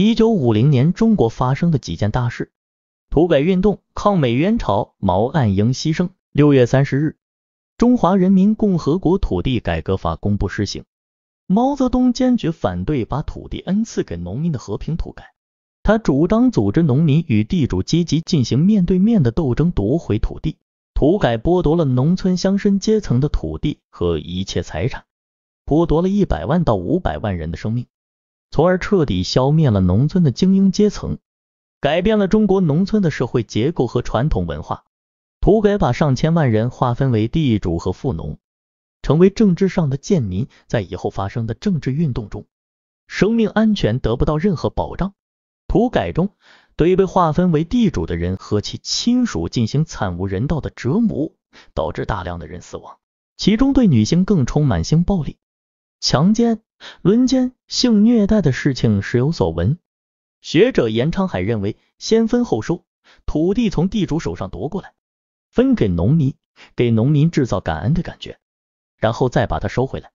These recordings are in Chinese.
一九五零年，中国发生的几件大事：土改运动、抗美援朝、毛岸英牺牲。六月三十日，中华人民共和国土地改革法公布施行。毛泽东坚决反对把土地恩赐给农民的和平土改，他主张组织农民与地主积极进行面对面的斗争，夺回土地。土改剥夺了农村乡绅阶层的土地和一切财产，剥夺了一百万到五百万人的生命。从而彻底消灭了农村的精英阶层，改变了中国农村的社会结构和传统文化。土改把上千万人划分为地主和富农，成为政治上的贱民，在以后发生的政治运动中，生命安全得不到任何保障。土改中对被划分为地主的人和其亲属进行惨无人道的折磨，导致大量的人死亡，其中对女性更充满性暴力。强奸、轮奸、性虐待的事情时有所闻。学者严昌海认为，先分后收，土地从地主手上夺过来，分给农民，给农民制造感恩的感觉，然后再把它收回来。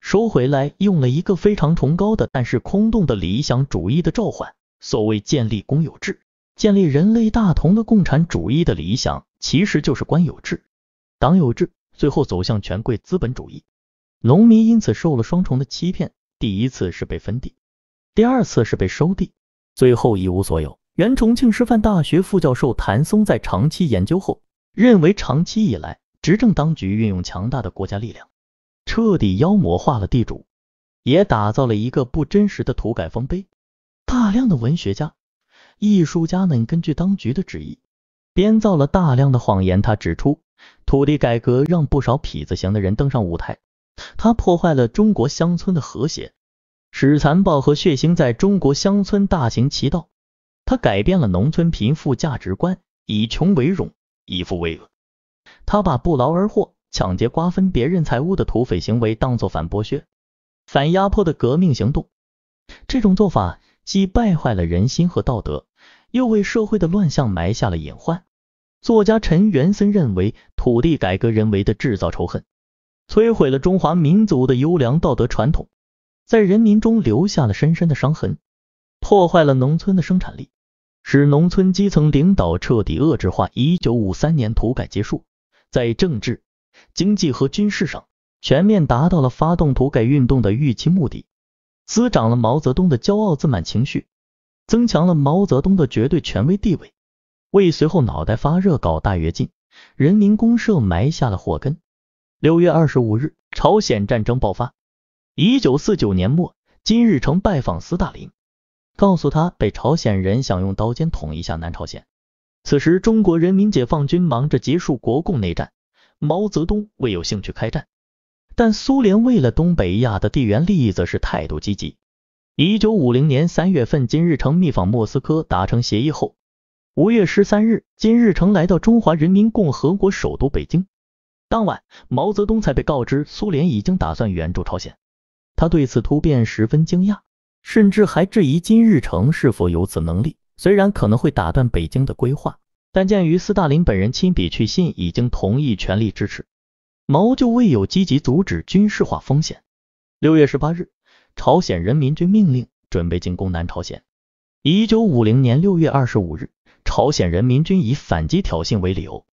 收回来用了一个非常崇高的，但是空洞的理想主义的召唤。所谓建立公有制，建立人类大同的共产主义的理想，其实就是官有制、党有制，最后走向权贵资本主义。农民因此受了双重的欺骗：第一次是被分地，第二次是被收地，最后一无所有。原重庆师范大学副教授谭松在长期研究后认为，长期以来，执政当局运用强大的国家力量，彻底妖魔化了地主，也打造了一个不真实的土改丰碑。大量的文学家、艺术家们根据当局的旨意，编造了大量的谎言。他指出，土地改革让不少痞子型的人登上舞台。它破坏了中国乡村的和谐，使残暴和血腥在中国乡村大行其道。它改变了农村贫富价值观，以穷为荣，以富为恶。它把不劳而获、抢劫瓜分别人财物的土匪行为当作反剥削、反压迫的革命行动。这种做法既败坏了人心和道德，又为社会的乱象埋下了隐患。作家陈元森认为，土地改革人为的制造仇恨。摧毁了中华民族的优良道德传统，在人民中留下了深深的伤痕，破坏了农村的生产力，使农村基层领导彻底遏制化。一九五三年土改结束，在政治、经济和军事上全面达到了发动土改运动的预期目的，滋长了毛泽东的骄傲自满情绪，增强了毛泽东的绝对权威地位，为随后脑袋发热搞大跃进、人民公社埋下了祸根。六月二十五日，朝鲜战争爆发。一九四九年末，金日成拜访斯大林，告诉他北朝鲜人想用刀尖捅一下南朝鲜。此时中国人民解放军忙着结束国共内战，毛泽东未有兴趣开战，但苏联为了东北亚的地缘利益，则是态度积极。一九五零年三月份，金日成密访莫斯科，达成协议后，五月十三日，金日成来到中华人民共和国首都北京。当晚，毛泽东才被告知苏联已经打算援助朝鲜，他对此突变十分惊讶，甚至还质疑金日成是否有此能力。虽然可能会打断北京的规划，但鉴于斯大林本人亲笔去信已经同意全力支持，毛就未有积极阻止军事化风险。六月十八日，朝鲜人民军命令准备进攻南朝鲜。一九五零年六月二十五日，朝鲜人民军以反击挑衅为理由。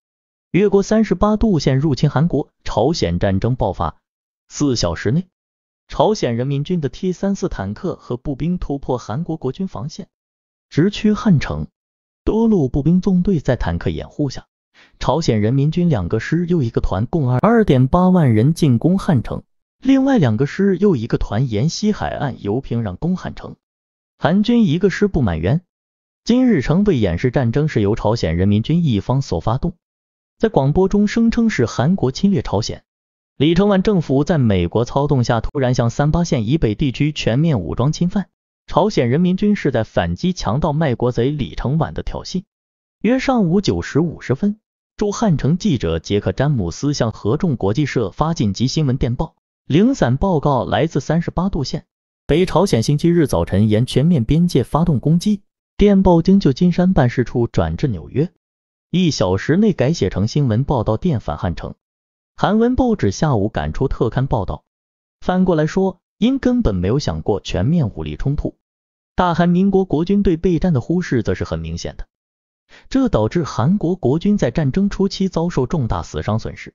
越过三十八度线入侵韩国，朝鲜战争爆发。四小时内，朝鲜人民军的 T 三四坦克和步兵突破韩国国军防线，直趋汉城。多路步兵纵队在坦克掩护下，朝鲜人民军两个师又一个团共二二点八万人进攻汉城。另外两个师又一个团沿西海岸游平壤攻汉城。韩军一个师不满员。金日成为掩饰战争是由朝鲜人民军一方所发动。在广播中声称是韩国侵略朝鲜，李承晚政府在美国操纵下突然向三八线以北地区全面武装侵犯。朝鲜人民军是在反击强盗卖国贼李承晚的挑衅。约上午九时五十分，驻汉城记者杰克詹姆斯向合众国际社发紧急新闻电报，零散报告来自三十八度线，北朝鲜星期日早晨沿全面边界发动攻击。电报经旧金山办事处转至纽约。一小时内改写成新闻报道。电反汉城，韩文报纸下午赶出特刊报道。反过来说，因根本没有想过全面武力冲突，大韩民国国军对备战的忽视则是很明显的。这导致韩国国军在战争初期遭受重大死伤损失。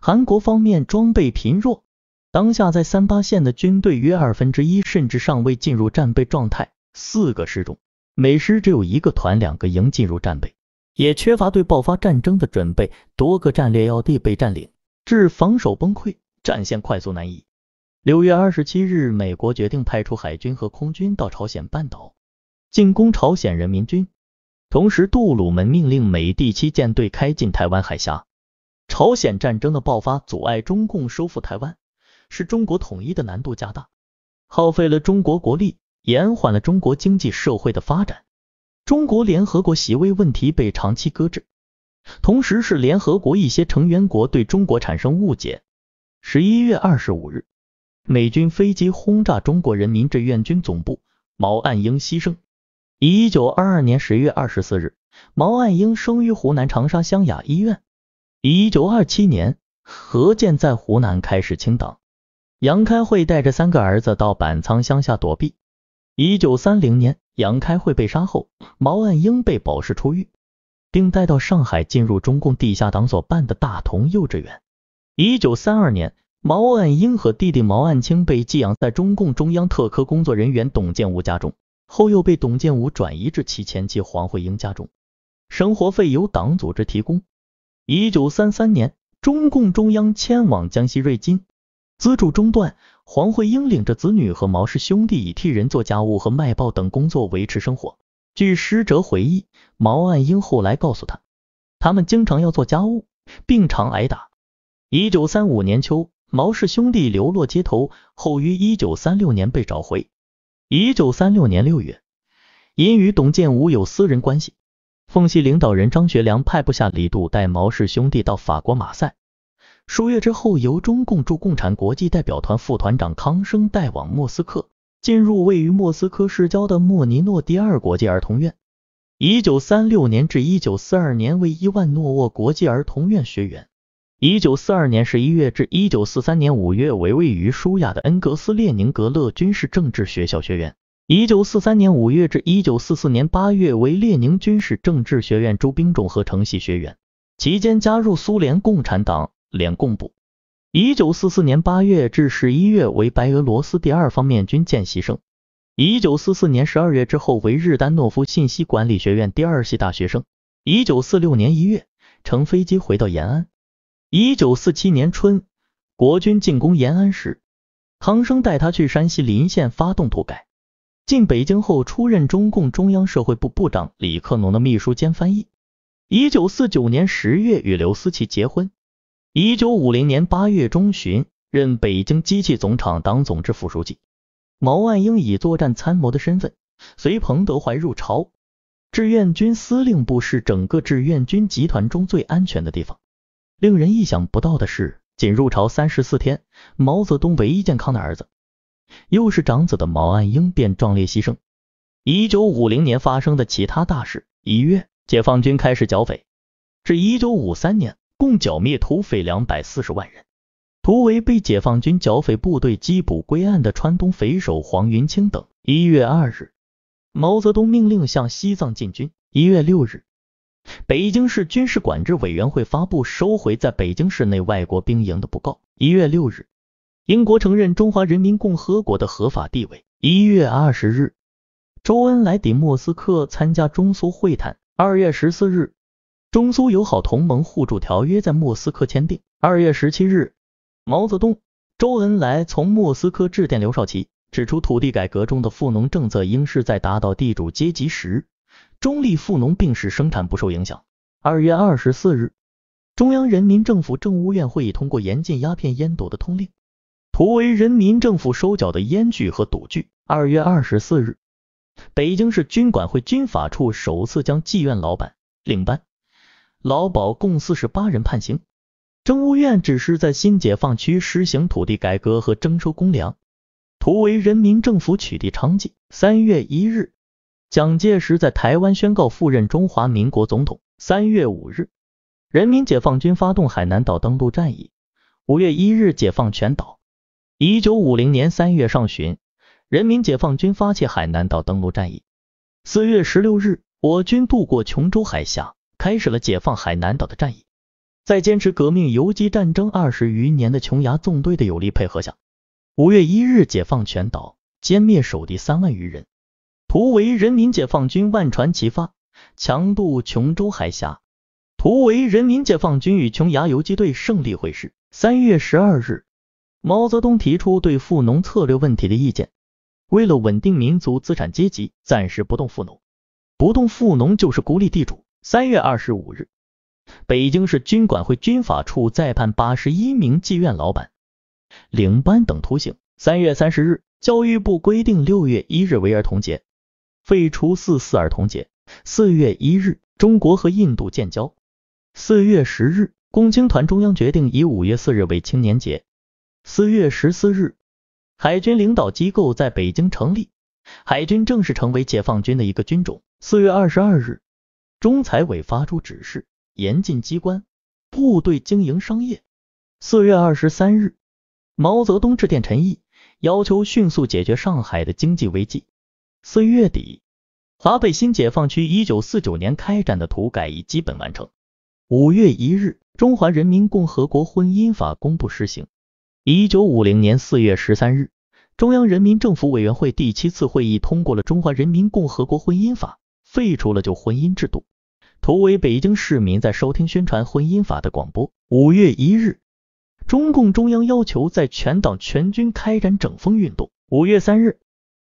韩国方面装备贫弱，当下在三八线的军队约二分之一甚至尚未进入战备状态。四个师中，每师只有一个团、两个营进入战备。也缺乏对爆发战争的准备，多个战略要地被占领，致防守崩溃，战线快速南移。六月二十七日，美国决定派出海军和空军到朝鲜半岛进攻朝鲜人民军，同时杜鲁门命令美第七舰队开进台湾海峡。朝鲜战争的爆发阻碍中共收复台湾，使中国统一的难度加大，耗费了中国国力，延缓了中国经济社会的发展。中国联合国席位问题被长期搁置，同时是联合国一些成员国对中国产生误解。十一月二十五日，美军飞机轰炸中国人民志愿军总部，毛岸英牺牲。一九二二年十月二十四日，毛岸英生于湖南长沙湘雅医院。一九二七年，何健在湖南开始清党，杨开慧带着三个儿子到板仓乡下躲避。一九三零年。杨开慧被杀后，毛岸英被保释出狱，并带到上海，进入中共地下党所办的大同幼稚园。一九三二年，毛岸英和弟弟毛岸青被寄养在中共中央特科工作人员董建吾家中，后又被董建吾转移至其前妻黄慧英家中，生活费由党组织提供。一九三三年，中共中央迁往江西瑞金，资助中断。黄慧英领着子女和毛氏兄弟以替人做家务和卖报等工作维持生活。据施哲回忆，毛岸英后来告诉他，他们经常要做家务，并常挨打。一九三五年秋，毛氏兄弟流落街头后，于一九三六年被找回。一九三六年六月，因与董建武有私人关系，奉系领导人张学良派部下李杜带毛氏兄弟到法国马赛。数月之后，由中共驻共产国际代表团副团长康生带往莫斯科，进入位于莫斯科市郊的莫尼诺第二国际儿童院。一九三六年至一九四二年为伊万诺沃国际儿童院学员；一九四二年十一月至一九四三年五月为位于舒雅的恩格斯列宁格勒军事政治学校学员；一九四三年五月至一九四四年八月为列宁军事政治学院朱兵种和成系学员，期间加入苏联共产党。联共部，一九四四年八月至十一月为白俄罗斯第二方面军见习生，一九四四年十二月之后为日丹诺夫信息管理学院第二系大学生，一九四六年一月乘飞机回到延安，一九四七年春国军进攻延安时，唐生带他去山西临县发动土改，进北京后出任中共中央社会部部长李克农的秘书兼翻译，一九四九年十月与刘思齐结婚。一九五零年八月中旬，任北京机器总厂党总支副书记。毛岸英以作战参谋的身份随彭德怀入朝。志愿军司令部是整个志愿军集团中最安全的地方。令人意想不到的是，仅入朝三十四天，毛泽东唯一健康的儿子，又是长子的毛岸英便壮烈牺牲。一九五零年发生的其他大事：一月，解放军开始剿匪，至一九五三年。共剿灭土匪两百四十万人，图为被解放军剿匪部队缉捕归案的川东匪首黄云清等。一月二日，毛泽东命令向西藏进军。一月六日，北京市军事管制委员会发布收回在北京市内外国兵营的布告。一月六日，英国承认中华人民共和国的合法地位。一月二十日，周恩来抵莫斯科参加中苏会谈。二月十四日。中苏友好同盟互助条约在莫斯科签订。二月十七日，毛泽东、周恩来从莫斯科致电刘少奇，指出土地改革中的富农政策应是在达到地主阶级时，中立富农，并使生产不受影响。二月二十四日，中央人民政府政务院会议通过严禁鸦片烟斗的通令。图为人民政府收缴的烟具和赌具。二月二十四日，北京市军管会军法处首次将妓院老板、领班。劳保共四十八人判刑。政务院指示在新解放区实行土地改革和征收公粮，图为人民政府取缔娼妓。三月一日，蒋介石在台湾宣告赴任中华民国总统。三月五日，人民解放军发动海南岛登陆战役。五月一日，解放全岛。一九五零年三月上旬，人民解放军发起海南岛登陆战役。四月十六日，我军渡过琼州海峡。开始了解放海南岛的战役，在坚持革命游击战争二十余年的琼崖纵队的有力配合下，五月一日解放全岛，歼灭守敌三万余人。图为人民解放军万船齐发，强渡琼州海峡。图为人民解放军与琼崖游击队胜利会师。三月十二日，毛泽东提出对富农策略问题的意见，为了稳定民族资产阶级，暂时不动富农，不动富农就是孤立地主。三月二十五日，北京市军管会军法处再判八十一名妓院老板、领班等徒刑。三月三十日，教育部规定六月一日为儿童节，废除四四儿童节。四月一日，中国和印度建交。四月十日，共青团中央决定以五月四日为青年节。四月十四日，海军领导机构在北京成立，海军正式成为解放军的一个军种。四月二十二日。中财委发出指示，严禁机关、部队经营商业。四月二十三日，毛泽东致电陈毅，要求迅速解决上海的经济危机。四月底，华北新解放区一九四九年开展的土改已基本完成。五月一日，中华人民共和国婚姻法公布施行。一九五零年四月十三日，中央人民政府委员会第七次会议通过了《中华人民共和国婚姻法》，废除了旧婚姻制度。图为北京市民在收听宣传婚姻法的广播。五月一日，中共中央要求在全党全军开展整风运动。五月三日，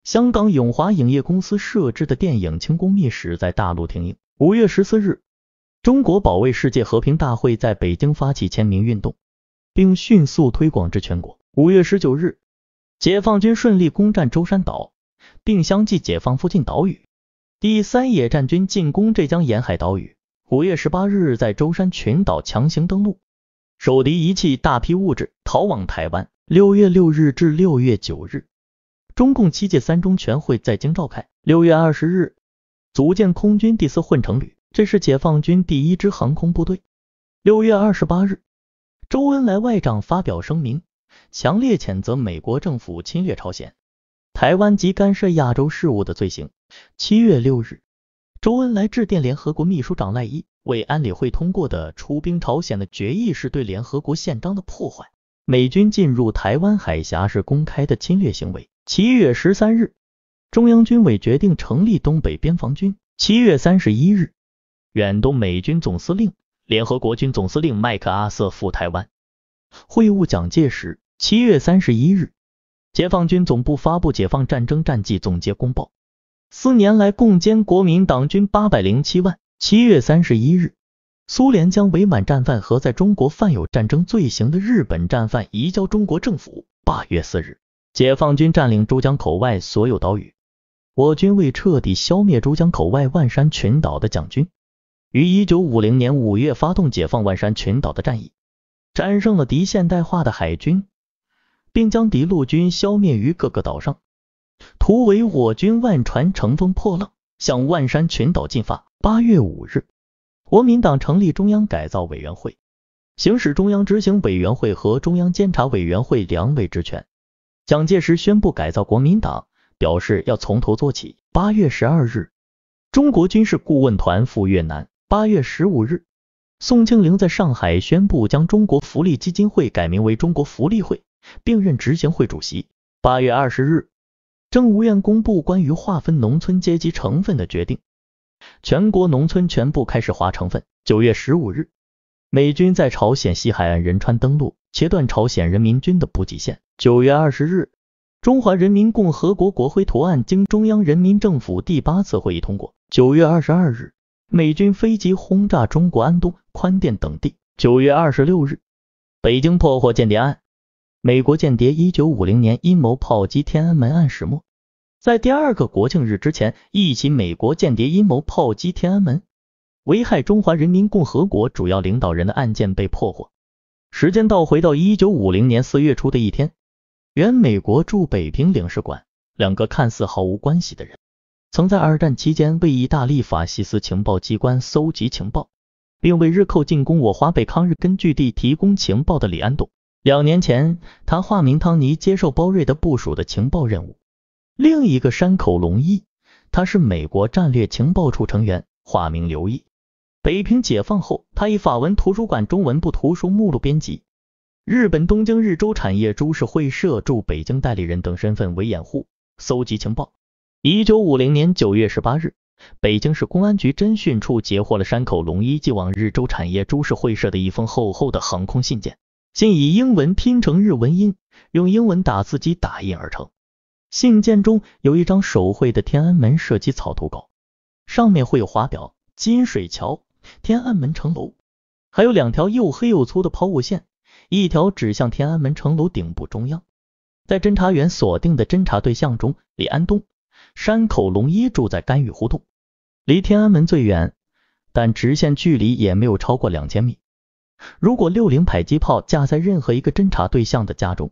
香港永华影业公司摄制的电影《清宫秘史》在大陆停映。五月十四日，中国保卫世界和平大会在北京发起签名运动，并迅速推广至全国。五月十九日，解放军顺利攻占舟山岛，并相继解放附近岛屿。第三野战军进攻浙江沿海岛屿，五月十八日在舟山群岛强行登陆，守敌遗弃大批物质，逃往台湾。六月六日至六月九日，中共七届三中全会在京召开。六月二十日，组建空军第四混成旅，这是解放军第一支航空部队。六月二十八日，周恩来外长发表声明，强烈谴责美国政府侵略朝鲜、台湾及干涉亚洲事务的罪行。七月六日，周恩来致电联合国秘书长赖伊，为安理会通过的出兵朝鲜的决议是对联合国宪章的破坏。美军进入台湾海峡是公开的侵略行为。七月十三日，中央军委决定成立东北边防军。七月三十一日，远东美军总司令、联合国军总司令麦克阿瑟赴台湾会晤蒋介石。七月三十一日，解放军总部发布解放战争战绩总结公报。四年来共歼国民党军八百零七万。七月三十一日，苏联将伪满战犯和在中国犯有战争罪行的日本战犯移交中国政府。八月四日，解放军占领珠江口外所有岛屿。我军为彻底消灭珠江口外万山群岛的蒋军，于一九五零年五月发动解放万山群岛的战役，战胜了敌现代化的海军，并将敌陆军消灭于各个岛上。图为我军万船乘风破浪向万山群岛进发。八月五日，国民党成立中央改造委员会，行使中央执行委员会和中央监察委员会两委职权。蒋介石宣布改造国民党，表示要从头做起。八月十二日，中国军事顾问团赴越南。八月十五日，宋庆龄在上海宣布将中国福利基金会改名为中国福利会，并任执行会主席。八月二十日。政务院公布关于划分农村阶级成分的决定，全国农村全部开始划成分。九月十五日，美军在朝鲜西海岸仁川登陆，切断朝鲜人民军的补给线。九月二十日，中华人民共和国国徽图案经中央人民政府第八次会议通过。九月二十二日，美军飞机轰炸中国安东、宽甸等地。九月二十六日，北京破获间谍案。美国间谍一九五零年阴谋炮击天安门案始末，在第二个国庆日之前，一起美国间谍阴谋炮击天安门、危害中华人民共和国主要领导人的案件被破获。时间倒回到一九五零年四月初的一天，原美国驻北平领事馆两个看似毫无关系的人，曾在二战期间为意大利法西斯情报机关搜集情报，并为日寇进攻我华北抗日根据地提供情报的李安栋。两年前，他化名汤尼接受包瑞德部署的情报任务。另一个山口龙一，他是美国战略情报处成员，化名刘毅。北平解放后，他以法文图书馆中文部图书目录编辑、日本东京日周产业株式会社驻北京代理人等身份为掩护，搜集情报。一九五零年九月十八日，北京市公安局侦讯处截获了山口龙一寄往日周产业株式会社的一封厚厚的航空信件。信以英文拼成日文音，用英文打字机打印而成。信件中有一张手绘的天安门射击草图稿，上面绘有华表、金水桥、天安门城楼，还有两条又黑又粗的抛物线，一条指向天安门城楼顶部中央。在侦查员锁定的侦查对象中，李安东、山口龙一住在甘雨胡同，离天安门最远，但直线距离也没有超过两千米。如果六零迫击炮架在任何一个侦查对象的家中，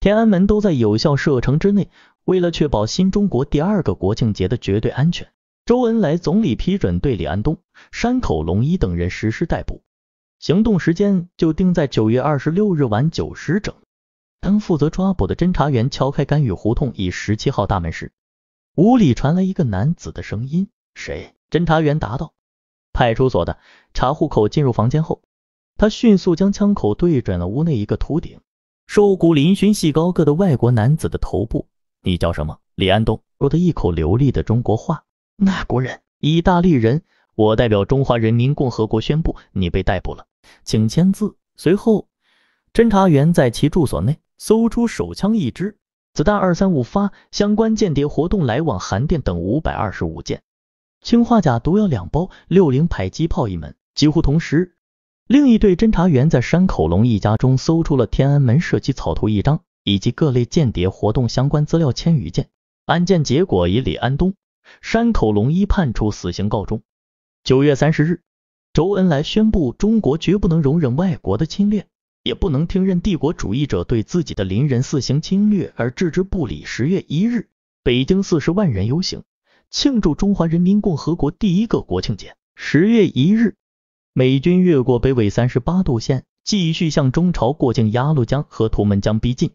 天安门都在有效射程之内。为了确保新中国第二个国庆节的绝对安全，周恩来总理批准对李安东、山口龙一等人实施逮捕，行动时间就定在九月二十六日晚九时整。当负责抓捕的侦查员敲开甘雨胡同乙十七号大门时，屋里传来一个男子的声音：“谁？”侦查员答道：“派出所的，查户口。”进入房间后。他迅速将枪口对准了屋内一个秃顶、瘦骨嶙峋、细高个的外国男子的头部。你叫什么？李安东。说他一口流利的中国话。那国人？意大利人。我代表中华人民共和国宣布，你被逮捕了，请签字。随后，侦查员在其住所内搜出手枪一支，子弹二三五发，相关间谍活动来往函电等五百二十五件，氰化钾毒药两包，六零迫击炮一门。几乎同时。另一队侦查员在山口龙一家中搜出了天安门射击草图一张，以及各类间谍活动相关资料千余件。案件结果以李安东、山口龙一判处死刑告终。九月三十日，周恩来宣布中国绝不能容忍外国的侵略，也不能听任帝国主义者对自己的邻人肆行侵略而置之不理。十月一日，北京四十万人游行，庆祝中华人民共和国第一个国庆节。十月一日。美军越过北纬三十八度线，继续向中朝过境鸭绿江和图们江逼近。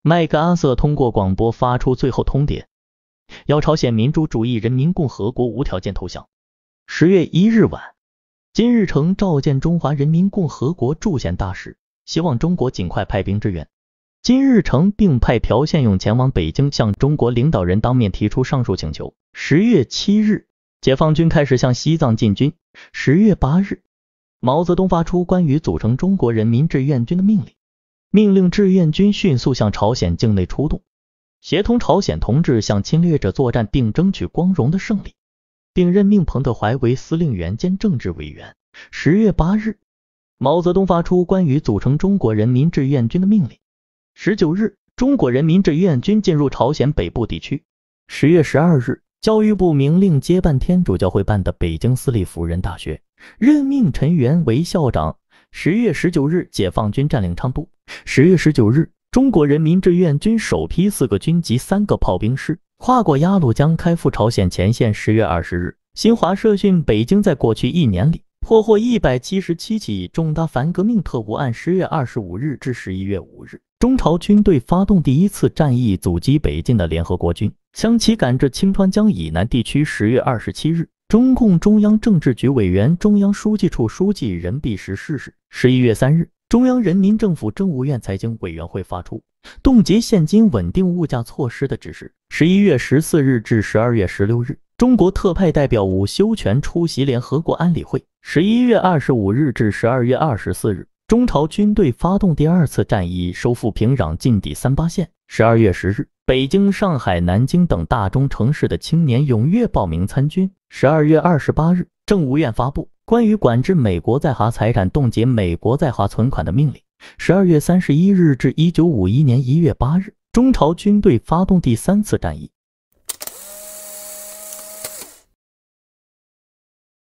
麦克阿瑟通过广播发出最后通牒，要朝鲜民主主义人民共和国无条件投降。十月一日晚，金日成召见中华人民共和国驻朝鲜大使，希望中国尽快派兵支援。金日成并派朴宪勇前往北京，向中国领导人当面提出上述请求。十月七日，解放军开始向西藏进军。十月八日，毛泽东发出关于组成中国人民志愿军的命令，命令志愿军迅速向朝鲜境内出动，协同朝鲜同志向侵略者作战，并争取光荣的胜利，并任命彭德怀为司令员兼政治委员。十月八日，毛泽东发出关于组成中国人民志愿军的命令。十九日，中国人民志愿军进入朝鲜北部地区。十月十二日，教育部明令接办天主教会办的北京私立辅仁大学。任命陈元为校长。十月十九日，解放军占领昌都。十月十九日，中国人民志愿军首批四个军及三个炮兵师跨过鸭绿江，开赴朝鲜前线。十月二十日，新华社讯：北京在过去一年里破获一百七十七起重大反革命特务案。十月二十五日至十一月五日，中朝军队发动第一次战役，阻击北进的联合国军，将其赶至清川江以南地区。十月二十七日。中共中央政治局委员、中央书记处书记任弼时逝世。十一月三日，中央人民政府政务院财经委员会发出冻结现金、稳定物价措施的指示。十一月十四日至十二月十六日，中国特派代表伍修权出席联合国安理会。十一月二十五日至十二月二十四日，中朝军队发动第二次战役，收复平壤近抵三八线。十二月十日，北京、上海、南京等大中城市的青年踊跃报名参军。十二月二十八日，政务院发布关于管制美国在华财产、冻结美国在华存款的命令。十二月三十一日至一九五一年一月八日，中朝军队发动第三次战役。